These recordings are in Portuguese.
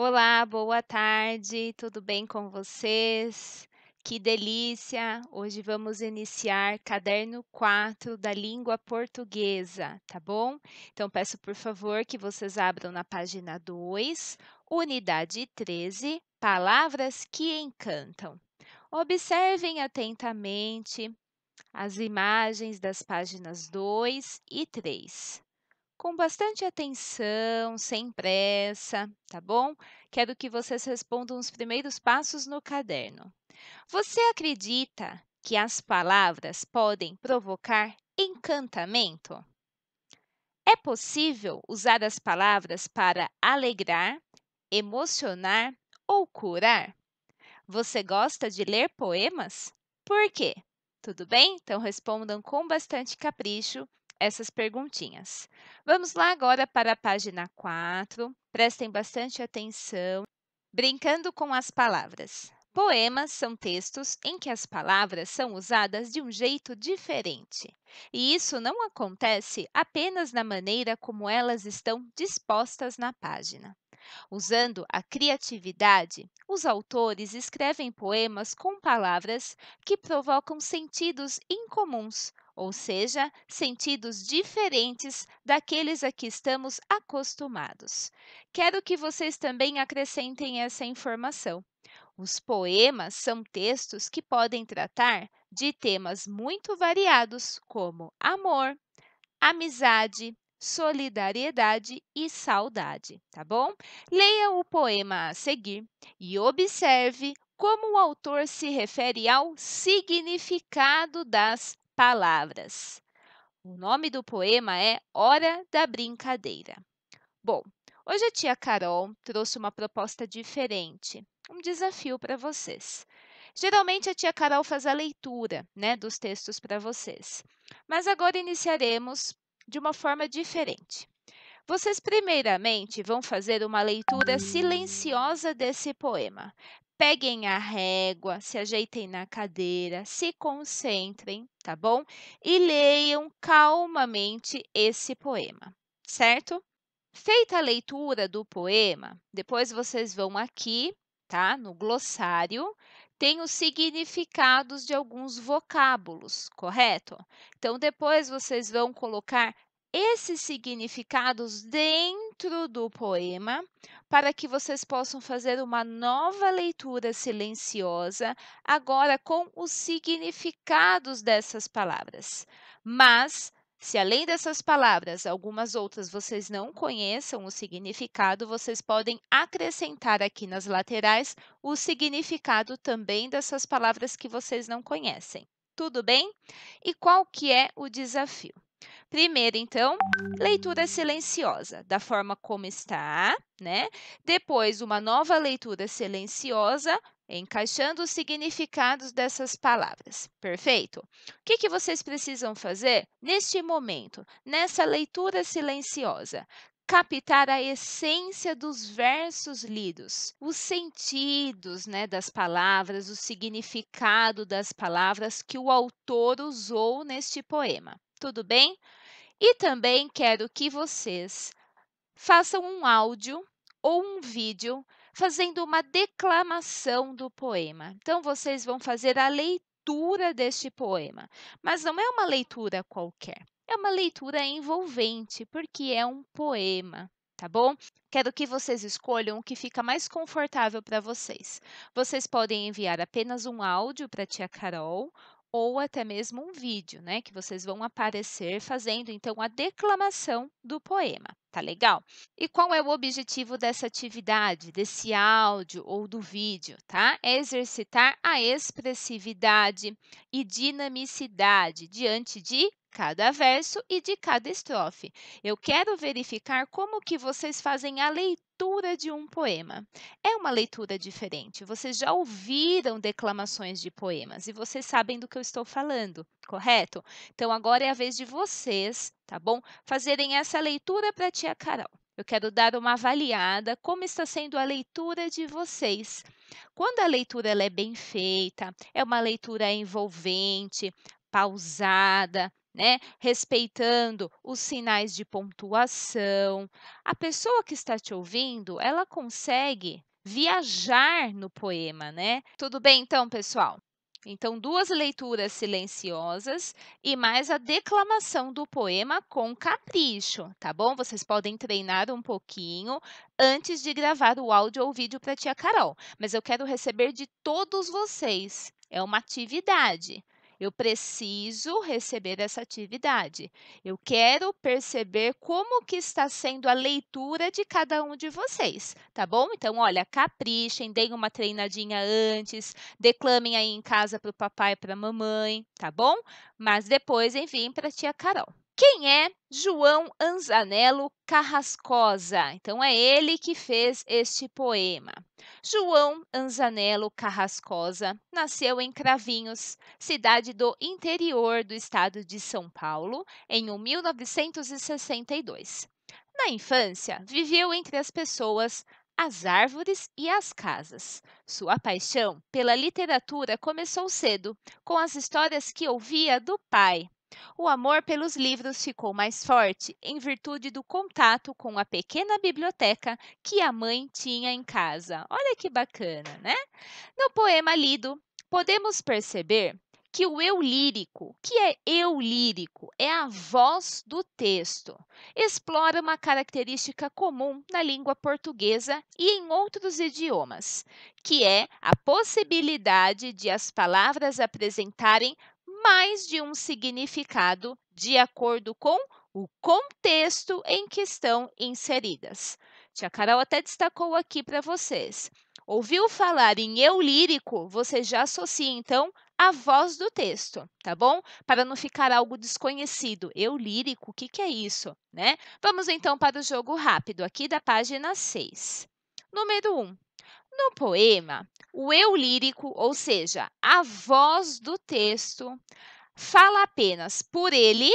Olá, boa tarde, tudo bem com vocês? Que delícia! Hoje vamos iniciar caderno 4 da língua portuguesa, tá bom? Então, peço por favor que vocês abram na página 2, unidade 13, palavras que encantam. Observem atentamente as imagens das páginas 2 e 3 com bastante atenção, sem pressa, tá bom? Quero que vocês respondam os primeiros passos no caderno. Você acredita que as palavras podem provocar encantamento? É possível usar as palavras para alegrar, emocionar ou curar? Você gosta de ler poemas? Por quê? Tudo bem? Então respondam com bastante capricho essas perguntinhas. Vamos lá agora para a página 4. Prestem bastante atenção. Brincando com as palavras. Poemas são textos em que as palavras são usadas de um jeito diferente. E isso não acontece apenas na maneira como elas estão dispostas na página. Usando a criatividade, os autores escrevem poemas com palavras que provocam sentidos incomuns ou seja, sentidos diferentes daqueles a que estamos acostumados. Quero que vocês também acrescentem essa informação. Os poemas são textos que podem tratar de temas muito variados, como amor, amizade, solidariedade e saudade, tá bom? Leia o poema a seguir e observe como o autor se refere ao significado das palavras. O nome do poema é Hora da Brincadeira. Bom, hoje a tia Carol trouxe uma proposta diferente, um desafio para vocês. Geralmente a tia Carol faz a leitura né, dos textos para vocês, mas agora iniciaremos de uma forma diferente. Vocês, primeiramente, vão fazer uma leitura silenciosa desse poema peguem a régua, se ajeitem na cadeira, se concentrem, tá bom? E leiam calmamente esse poema, certo? Feita a leitura do poema, depois vocês vão aqui, tá? No glossário, tem os significados de alguns vocábulos, correto? Então, depois vocês vão colocar esses significados dentro dentro do poema para que vocês possam fazer uma nova leitura silenciosa, agora com os significados dessas palavras. Mas, se além dessas palavras, algumas outras vocês não conheçam o significado, vocês podem acrescentar aqui nas laterais o significado também dessas palavras que vocês não conhecem. Tudo bem? E qual que é o desafio? Primeiro, então, leitura silenciosa, da forma como está, né? Depois, uma nova leitura silenciosa, encaixando os significados dessas palavras. Perfeito? O que, que vocês precisam fazer neste momento, nessa leitura silenciosa? captar a essência dos versos lidos, os sentidos né, das palavras, o significado das palavras que o autor usou neste poema. Tudo bem? E também quero que vocês façam um áudio ou um vídeo fazendo uma declamação do poema. Então, vocês vão fazer a leitura deste poema, mas não é uma leitura qualquer, é uma leitura envolvente, porque é um poema. Tá bom? Quero que vocês escolham o que fica mais confortável para vocês. Vocês podem enviar apenas um áudio para a tia Carol ou até mesmo um vídeo, né, que vocês vão aparecer fazendo então a declamação do poema, tá legal? E qual é o objetivo dessa atividade, desse áudio ou do vídeo, tá? É exercitar a expressividade e dinamicidade diante de cada verso e de cada estrofe. Eu quero verificar como que vocês fazem a leitura leitura de um poema. É uma leitura diferente. Vocês já ouviram declamações de poemas e vocês sabem do que eu estou falando, correto? Então agora é a vez de vocês, tá bom? Fazerem essa leitura para a tia Carol. Eu quero dar uma avaliada como está sendo a leitura de vocês. Quando a leitura é bem feita, é uma leitura envolvente, pausada, né? Respeitando os sinais de pontuação. A pessoa que está te ouvindo, ela consegue viajar no poema, né? Tudo bem então, pessoal? Então, duas leituras silenciosas e mais a declamação do poema com capricho, tá bom? Vocês podem treinar um pouquinho antes de gravar o áudio ou vídeo para a tia Carol, mas eu quero receber de todos vocês. É uma atividade. Eu preciso receber essa atividade. Eu quero perceber como que está sendo a leitura de cada um de vocês, tá bom? Então, olha, caprichem, deem uma treinadinha antes, declamem aí em casa para o papai e para a mamãe, tá bom? Mas depois enviem para a tia Carol. Quem é João Anzanello Carrascosa? Então é ele que fez este poema. João Anzanello Carrascosa nasceu em Cravinhos, cidade do interior do estado de São Paulo, em 1962. Na infância, viveu entre as pessoas as árvores e as casas. Sua paixão pela literatura começou cedo, com as histórias que ouvia do pai, o amor pelos livros ficou mais forte em virtude do contato com a pequena biblioteca que a mãe tinha em casa. Olha que bacana, né? No poema lido, podemos perceber que o eu lírico, que é eu lírico, é a voz do texto, explora uma característica comum na língua portuguesa e em outros idiomas, que é a possibilidade de as palavras apresentarem mais de um significado de acordo com o contexto em que estão inseridas. Tia Carol até destacou aqui para vocês. Ouviu falar em eu lírico, você já associa então a voz do texto, tá bom? Para não ficar algo desconhecido. Eu lírico, o que, que é isso, né? Vamos então para o jogo rápido, aqui da página 6. Número 1. No poema, o eu lírico, ou seja, a voz do texto, fala apenas por ele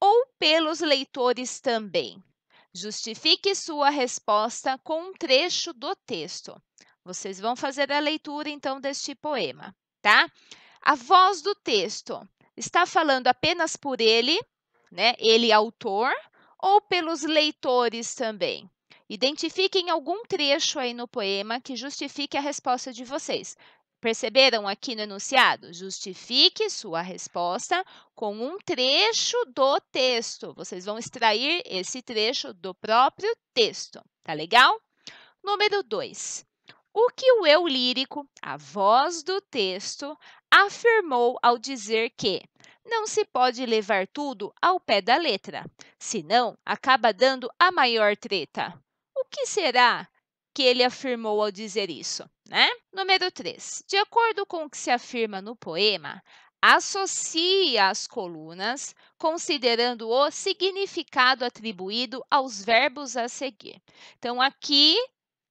ou pelos leitores também. Justifique sua resposta com um trecho do texto. Vocês vão fazer a leitura então deste poema, tá? A voz do texto está falando apenas por ele, né? Ele autor ou pelos leitores também? Identifiquem algum trecho aí no poema que justifique a resposta de vocês. Perceberam aqui no enunciado? Justifique sua resposta com um trecho do texto. Vocês vão extrair esse trecho do próprio texto. Tá legal? Número 2. O que o eu lírico, a voz do texto, afirmou ao dizer que não se pode levar tudo ao pé da letra, senão acaba dando a maior treta que será que ele afirmou ao dizer isso, né? Número 3. De acordo com o que se afirma no poema, associe as colunas considerando o significado atribuído aos verbos a seguir. Então, aqui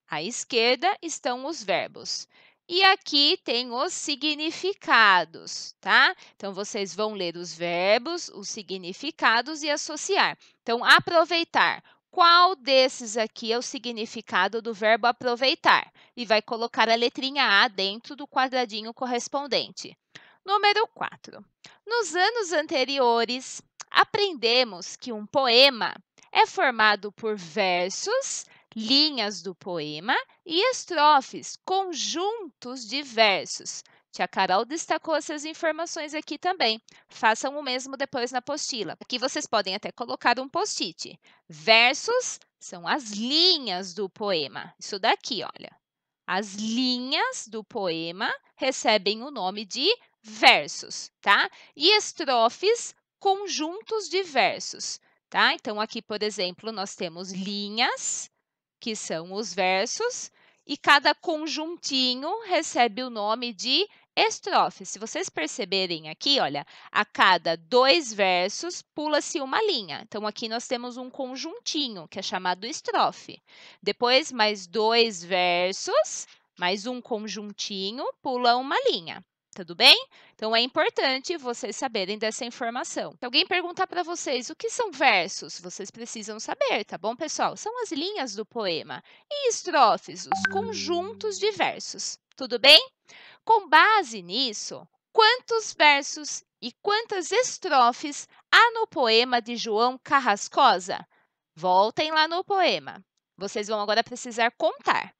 à esquerda estão os verbos. E aqui tem os significados, tá? Então, vocês vão ler os verbos, os significados e associar. Então, aproveitar qual desses aqui é o significado do verbo aproveitar e vai colocar a letrinha A dentro do quadradinho correspondente. Número 4. Nos anos anteriores, aprendemos que um poema é formado por versos, linhas do poema e estrofes, conjuntos de versos, Tia Carol destacou essas informações aqui também. Façam o mesmo depois na apostila. Aqui vocês podem até colocar um post-it. Versos são as linhas do poema. Isso daqui, olha. As linhas do poema recebem o nome de versos, tá? E estrofes, conjuntos de versos, tá? Então, aqui, por exemplo, nós temos linhas, que são os versos, e cada conjuntinho recebe o nome de estrofe. Se vocês perceberem aqui, olha, a cada dois versos pula-se uma linha. Então, aqui nós temos um conjuntinho, que é chamado estrofe. Depois, mais dois versos, mais um conjuntinho, pula uma linha. Tudo bem? Então é importante vocês saberem dessa informação. Se alguém perguntar para vocês o que são versos, vocês precisam saber, tá bom, pessoal? São as linhas do poema e estrofes, os conjuntos de versos. Tudo bem? Com base nisso, quantos versos e quantas estrofes há no poema de João Carrascosa? Voltem lá no poema. Vocês vão agora precisar contar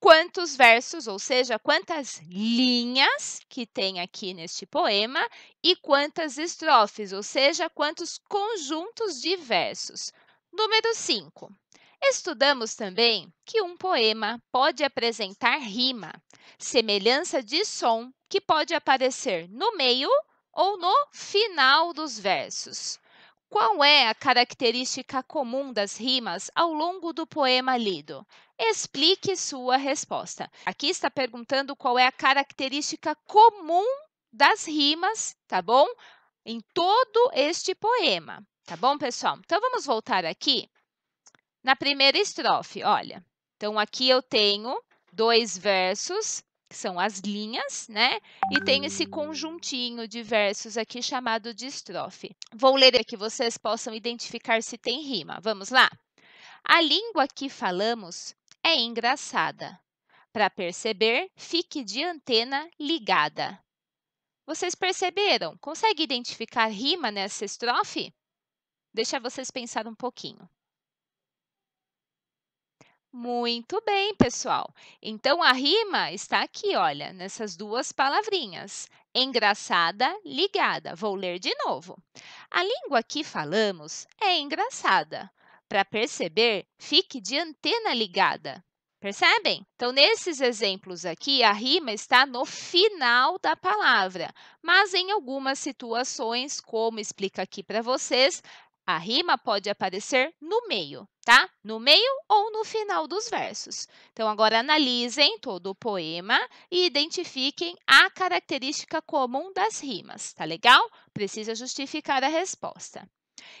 quantos versos, ou seja, quantas linhas que tem aqui neste poema e quantas estrofes, ou seja, quantos conjuntos de versos. Número 5. Estudamos também que um poema pode apresentar rima, semelhança de som que pode aparecer no meio ou no final dos versos. Qual é a característica comum das rimas ao longo do poema lido? Explique sua resposta. Aqui está perguntando qual é a característica comum das rimas, tá bom? Em todo este poema, tá bom, pessoal? Então vamos voltar aqui na primeira estrofe, olha. Então, aqui eu tenho dois versos, que são as linhas, né? E tem esse conjuntinho de versos aqui chamado de estrofe. Vou ler para que vocês possam identificar se tem rima. Vamos lá? A língua que falamos é engraçada. Para perceber, fique de antena ligada. Vocês perceberam? Consegue identificar rima nessa estrofe? Deixa vocês pensar um pouquinho. Muito bem, pessoal. Então a rima está aqui, olha, nessas duas palavrinhas. Engraçada, ligada. Vou ler de novo. A língua que falamos é engraçada. Para perceber, fique de antena ligada. Percebem? Então, nesses exemplos aqui, a rima está no final da palavra, mas em algumas situações, como explica aqui para vocês, a rima pode aparecer no meio, tá? No meio ou no final dos versos. Então, agora analisem todo o poema e identifiquem a característica comum das rimas, tá legal? Precisa justificar a resposta.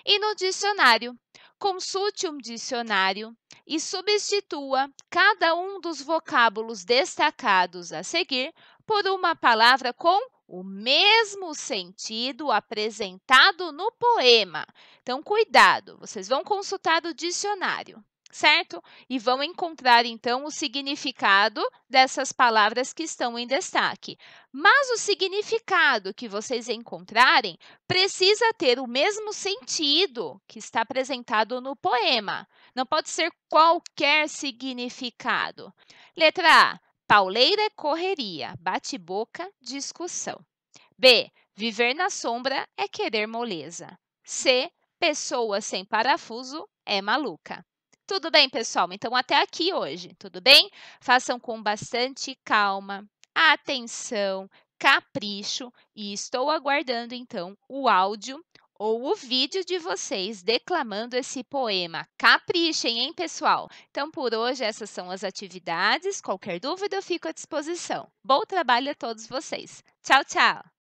E no dicionário, consulte um dicionário e substitua cada um dos vocábulos destacados a seguir por uma palavra com o mesmo sentido apresentado no poema. Então, cuidado, vocês vão consultar o dicionário, certo? E vão encontrar, então, o significado dessas palavras que estão em destaque. Mas o significado que vocês encontrarem precisa ter o mesmo sentido que está apresentado no poema. Não pode ser qualquer significado. Letra A Pauleira é correria, bate-boca, discussão. B. Viver na sombra é querer moleza. C. Pessoa sem parafuso é maluca. Tudo bem, pessoal? Então, até aqui hoje, tudo bem? Façam com bastante calma, atenção, capricho e estou aguardando, então, o áudio ou o vídeo de vocês declamando esse poema. Caprichem, hein, pessoal? Então, por hoje, essas são as atividades. Qualquer dúvida, eu fico à disposição. Bom trabalho a todos vocês. Tchau, tchau!